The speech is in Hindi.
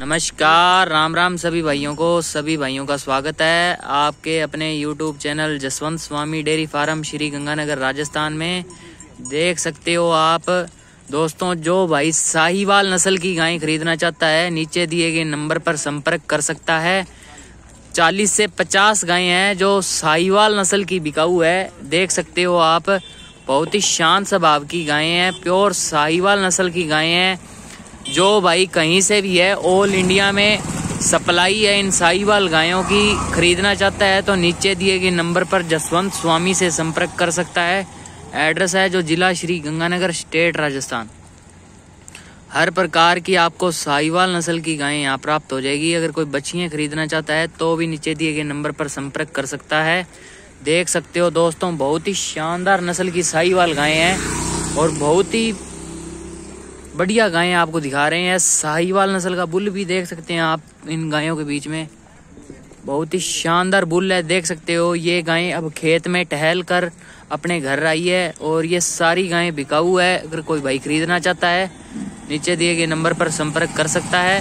नमस्कार राम राम सभी भाइयों को सभी भाइयों का स्वागत है आपके अपने YouTube channel Jaswant Swami dairy farm Shri Ganganagar Rajasthan में देख सकते हो आप दोस्तों जो भाई साहिवाल नस्ल की गाय खरीदना चाहता है नीचे दिए गए नंबर पर संपर्क कर सकता है 40 से 50 गाय हैं जो साहिवाल नस्ल की बिकाऊ है देख सकते हो आप बहुत ही शांत स्वभाव की गायें हैं प्योर साहिवाल नस्ल की गायें हैं जो भाई कहीं से भी है ऑल इंडिया में सप्लाई है इन साहिवाल गायों की खरीदना चाहता है तो नीचे दिए गए नंबर पर जसवंत स्वामी से संपर्क कर सकता है एड्रेस है जो जिला श्री गंगानगर स्टेट राजस्थान हर प्रकार की आपको साहिवाल नस्ल की गायें यहाँ प्राप्त हो जाएगी अगर कोई बच्चियाँ खरीदना चाहता है तो भी नीचे दिए गए नंबर पर संपर्क कर सकता है देख सकते हो दोस्तों बहुत ही शानदार नस्ल की साहिवाल गायें हैं और बहुत ही बढ़िया गायें आपको दिखा रहे हैं साहिवाल नस्ल का बुल भी देख सकते हैं आप इन गायों के बीच में बहुत ही शानदार बुल है देख सकते हो ये गायें अब खेत में टहल कर अपने घर आई है और ये सारी गायें बिकाऊ है अगर कोई भाई खरीदना चाहता है नीचे दिए गए नंबर पर संपर्क कर सकता है